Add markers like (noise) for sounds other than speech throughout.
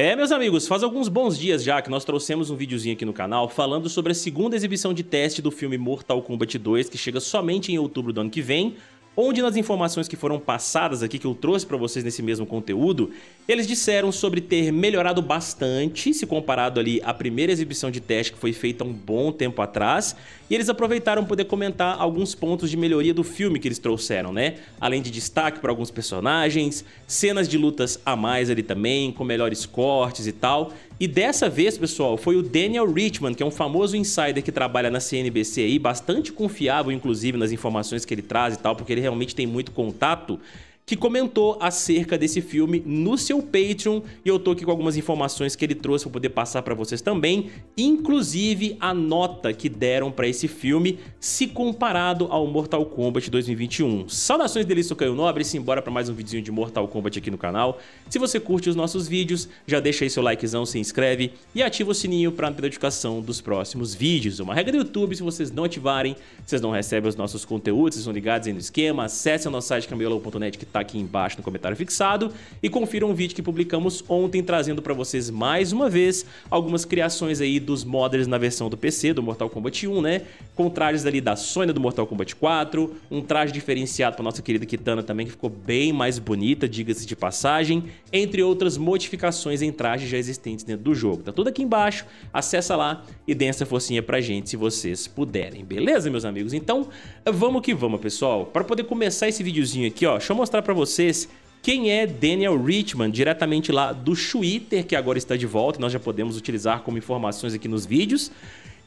É, meus amigos, faz alguns bons dias já que nós trouxemos um videozinho aqui no canal falando sobre a segunda exibição de teste do filme Mortal Kombat 2, que chega somente em outubro do ano que vem, onde nas informações que foram passadas aqui, que eu trouxe para vocês nesse mesmo conteúdo, eles disseram sobre ter melhorado bastante se comparado ali à primeira exibição de teste que foi feita um bom tempo atrás, e eles aproveitaram poder comentar alguns pontos de melhoria do filme que eles trouxeram, né? Além de destaque para alguns personagens, cenas de lutas a mais ali também, com melhores cortes e tal, e dessa vez, pessoal, foi o Daniel Richman, que é um famoso insider que trabalha na CNBC aí, bastante confiável, inclusive, nas informações que ele traz e tal, porque ele realmente tem muito contato que comentou acerca desse filme no seu Patreon e eu tô aqui com algumas informações que ele trouxe para poder passar para vocês também, inclusive a nota que deram para esse filme se comparado ao Mortal Kombat 2021. Saudações delícia, eu Caio Nobre, simbora para mais um videozinho de Mortal Kombat aqui no canal. Se você curte os nossos vídeos, já deixa aí seu likezão, se inscreve e ativa o sininho para notificação dos próximos vídeos. Uma regra do YouTube, se vocês não ativarem, vocês não recebem os nossos conteúdos, vocês são ligados aí no esquema, acesse o nosso site camiolo.net que tá está aqui embaixo no comentário fixado e confira um vídeo que publicamos ontem trazendo para vocês mais uma vez algumas criações aí dos modders na versão do PC do Mortal Kombat 1, né? Com trajes ali da Sonya do Mortal Kombat 4, um traje diferenciado para nossa querida Kitana também que ficou bem mais bonita, diga-se de passagem, entre outras modificações em trajes já existentes dentro do jogo. Tá tudo aqui embaixo, acessa lá e dê essa forcinha pra gente se vocês puderem, beleza meus amigos? Então, vamos que vamos pessoal, para poder começar esse videozinho aqui ó, deixa eu mostrar para vocês quem é Daniel Richman, diretamente lá do Twitter, que agora está de volta e nós já podemos utilizar como informações aqui nos vídeos.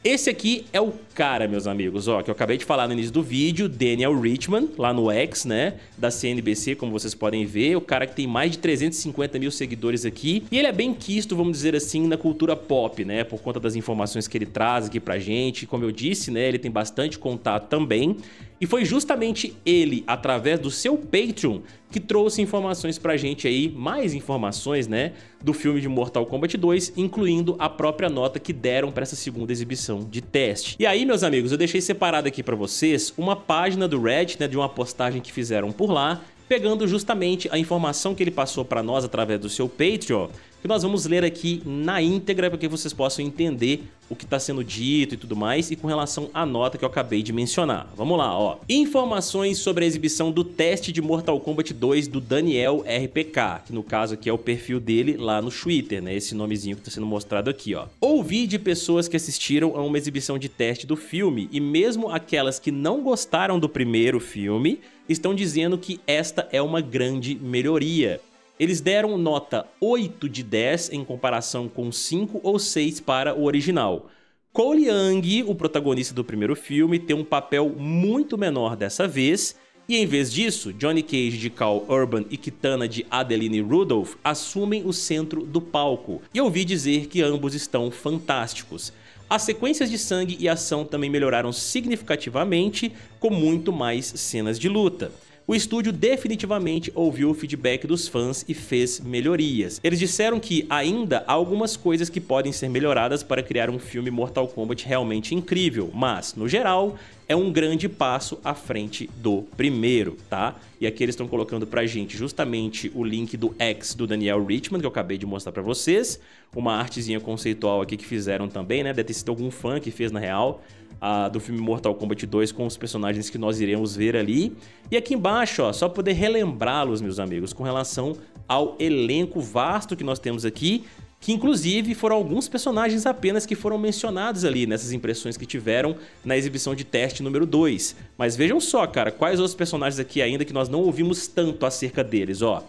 Esse aqui é o cara, meus amigos, ó, que eu acabei de falar no início do vídeo, Daniel Richman, lá no X, né, da CNBC, como vocês podem ver, o cara que tem mais de 350 mil seguidores aqui, e ele é bem quisto, vamos dizer assim, na cultura pop, né, por conta das informações que ele traz aqui pra gente, como eu disse, né, ele tem bastante contato também, e foi justamente ele, através do seu Patreon, que trouxe informações pra gente aí, mais informações, né, do filme de Mortal Kombat 2, incluindo a própria nota que deram para essa segunda exibição de teste. E aí, meus amigos, eu deixei separado aqui para vocês uma página do Reddit, né, de uma postagem que fizeram por lá, pegando justamente a informação que ele passou para nós através do seu Patreon que nós vamos ler aqui na íntegra para que vocês possam entender o que está sendo dito e tudo mais, e com relação à nota que eu acabei de mencionar. Vamos lá, ó. Informações sobre a exibição do teste de Mortal Kombat 2 do Daniel RPK, que no caso aqui é o perfil dele lá no Twitter, né? Esse nomezinho que está sendo mostrado aqui, ó. Ouvi de pessoas que assistiram a uma exibição de teste do filme, e mesmo aquelas que não gostaram do primeiro filme, estão dizendo que esta é uma grande melhoria. Eles deram nota 8 de 10 em comparação com 5 ou 6 para o original. Cole Young, o protagonista do primeiro filme, tem um papel muito menor dessa vez, e em vez disso, Johnny Cage de Carl Urban e Kitana de Adeline Rudolph assumem o centro do palco, e eu ouvi dizer que ambos estão fantásticos. As sequências de sangue e ação também melhoraram significativamente, com muito mais cenas de luta o estúdio definitivamente ouviu o feedback dos fãs e fez melhorias. Eles disseram que ainda há algumas coisas que podem ser melhoradas para criar um filme Mortal Kombat realmente incrível, mas, no geral, é um grande passo à frente do primeiro, tá? E aqui eles estão colocando pra gente justamente o link do ex do Daniel Richmond que eu acabei de mostrar pra vocês. Uma artezinha conceitual aqui que fizeram também, né? Deve ter sido algum fã que fez na real a, do filme Mortal Kombat 2 com os personagens que nós iremos ver ali. E aqui embaixo, ó, só poder relembrá-los, meus amigos, com relação ao elenco vasto que nós temos aqui, que inclusive foram alguns personagens apenas que foram mencionados ali nessas impressões que tiveram na exibição de teste número 2. Mas vejam só, cara, quais outros personagens aqui ainda que nós não ouvimos tanto acerca deles, ó.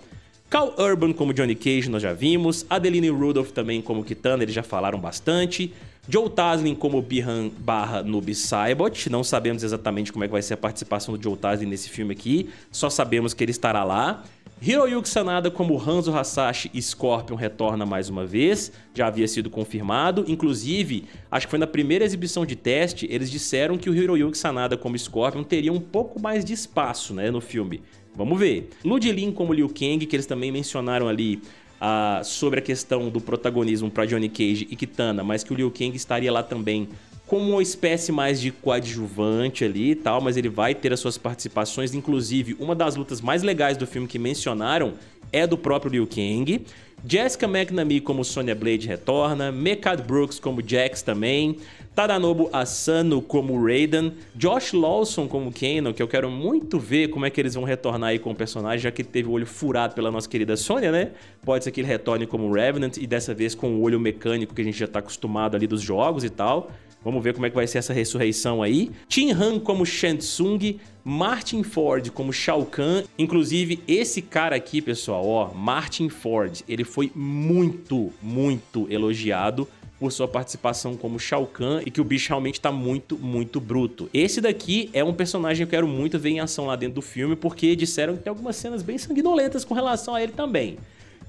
Cal Urban como Johnny Cage nós já vimos, Adeline Rudolph também como Kitana, eles já falaram bastante. Joe Taslin como Bihan barra Noob Saibot. Não sabemos exatamente como é que vai ser a participação do Joe Taslin nesse filme aqui. Só sabemos que ele estará lá. Hiroyuki Sanada como Hanzo Hasashi Scorpion retorna mais uma vez, já havia sido confirmado. Inclusive, acho que foi na primeira exibição de teste, eles disseram que o Hiroyuki Sanada como Scorpion teria um pouco mais de espaço né, no filme. Vamos ver. Ludilin como Liu Kang, que eles também mencionaram ali sobre a questão do protagonismo para Johnny Cage e Kitana, mas que o Liu Kang estaria lá também como uma espécie mais de coadjuvante ali e tal, mas ele vai ter as suas participações. Inclusive, uma das lutas mais legais do filme que mencionaram é do próprio Liu Kang. Jessica McNamee como Sonya Blade retorna, Mekad Brooks como Jax também, Tadanobu Asano como Raiden, Josh Lawson como Kano, que eu quero muito ver como é que eles vão retornar aí com o personagem, já que teve o olho furado pela nossa querida Sônia, né? Pode ser que ele retorne como Revenant e dessa vez com o olho mecânico que a gente já tá acostumado ali dos jogos e tal. Vamos ver como é que vai ser essa ressurreição aí. Tim Han como Shansung, Martin Ford como Shao Kahn. Inclusive, esse cara aqui, pessoal, ó, Martin Ford, ele foi muito, muito elogiado por sua participação como Shao Kahn e que o bicho realmente tá muito, muito bruto. Esse daqui é um personagem que eu quero muito ver em ação lá dentro do filme, porque disseram que tem algumas cenas bem sanguinolentas com relação a ele também.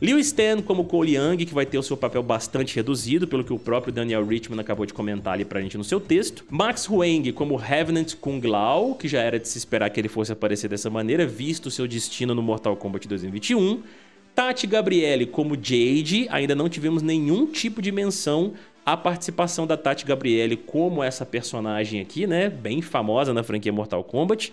Liu Stan como Cole Young, que vai ter o seu papel bastante reduzido, pelo que o próprio Daniel Richman acabou de comentar ali pra gente no seu texto. Max Huang como Revenant Kung Lao, que já era de se esperar que ele fosse aparecer dessa maneira, visto seu destino no Mortal Kombat 2021. Tati Gabriele como Jade, ainda não tivemos nenhum tipo de menção à participação da Tati Gabriele como essa personagem aqui, né? Bem famosa na franquia Mortal Kombat.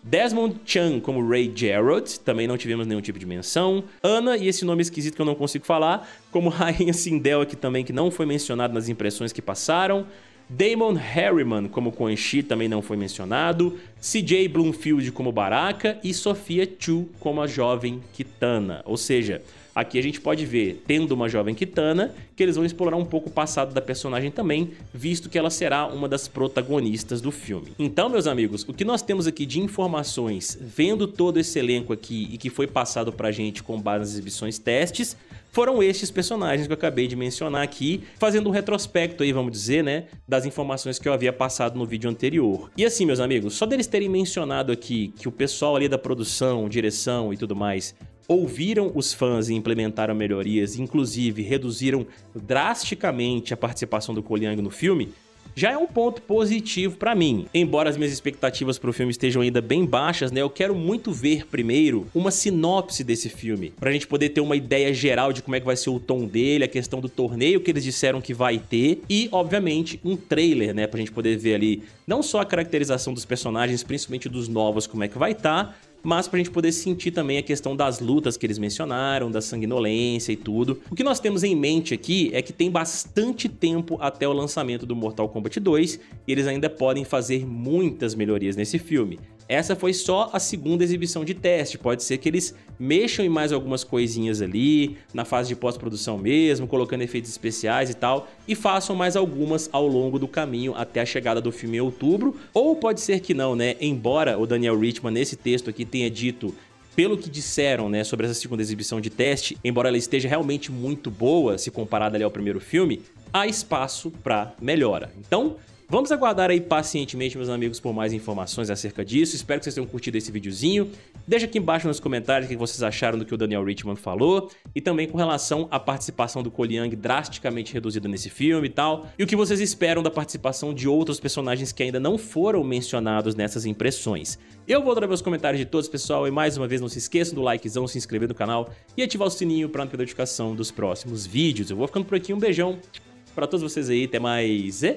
Desmond Chan como Ray Jarrod, também não tivemos nenhum tipo de menção. Ana, e esse nome esquisito que eu não consigo falar, como (laughs) Rainha Sindel aqui também, que não foi mencionado nas impressões que passaram. Damon Harriman como Quan Chi também não foi mencionado. CJ Bloomfield como Baraka e Sofia Chu como a jovem Kitana. Ou seja, aqui a gente pode ver, tendo uma jovem Kitana, que eles vão explorar um pouco o passado da personagem também, visto que ela será uma das protagonistas do filme. Então, meus amigos, o que nós temos aqui de informações, vendo todo esse elenco aqui e que foi passado pra gente com base nas exibições testes, foram estes personagens que eu acabei de mencionar aqui, fazendo um retrospecto aí, vamos dizer, né, das informações que eu havia passado no vídeo anterior. E assim, meus amigos, só deles vocês terem mencionado aqui que o pessoal ali da produção, direção e tudo mais ouviram os fãs e implementaram melhorias, inclusive reduziram drasticamente a participação do Coliang no filme, já é um ponto positivo para mim. Embora as minhas expectativas para o filme estejam ainda bem baixas, né, eu quero muito ver primeiro uma sinopse desse filme, pra gente poder ter uma ideia geral de como é que vai ser o tom dele, a questão do torneio que eles disseram que vai ter e, obviamente, um trailer, né, pra gente poder ver ali não só a caracterização dos personagens, principalmente dos novos, como é que vai estar, tá, mas para a gente poder sentir também a questão das lutas que eles mencionaram, da sanguinolência e tudo. O que nós temos em mente aqui é que tem bastante tempo até o lançamento do Mortal Kombat 2 e eles ainda podem fazer muitas melhorias nesse filme. Essa foi só a segunda exibição de teste. Pode ser que eles mexam em mais algumas coisinhas ali, na fase de pós-produção mesmo, colocando efeitos especiais e tal, e façam mais algumas ao longo do caminho até a chegada do filme em outubro. Ou pode ser que não, né? Embora o Daniel Richman, nesse texto aqui, tenha dito pelo que disseram, né, sobre essa segunda exibição de teste, embora ela esteja realmente muito boa se comparada ali ao primeiro filme, há espaço para melhora. Então, Vamos aguardar aí pacientemente, meus amigos, por mais informações acerca disso. Espero que vocês tenham curtido esse videozinho. Deixa aqui embaixo nos comentários o que vocês acharam do que o Daniel Richman falou e também com relação à participação do Koliang drasticamente reduzida nesse filme e tal, e o que vocês esperam da participação de outros personagens que ainda não foram mencionados nessas impressões. Eu vou trazer os comentários de todos, pessoal, e mais uma vez não se esqueçam do likezão, se inscrever no canal e ativar o sininho para não perder notificação dos próximos vídeos. Eu vou ficando por aqui, um beijão para todos vocês aí, até mais e...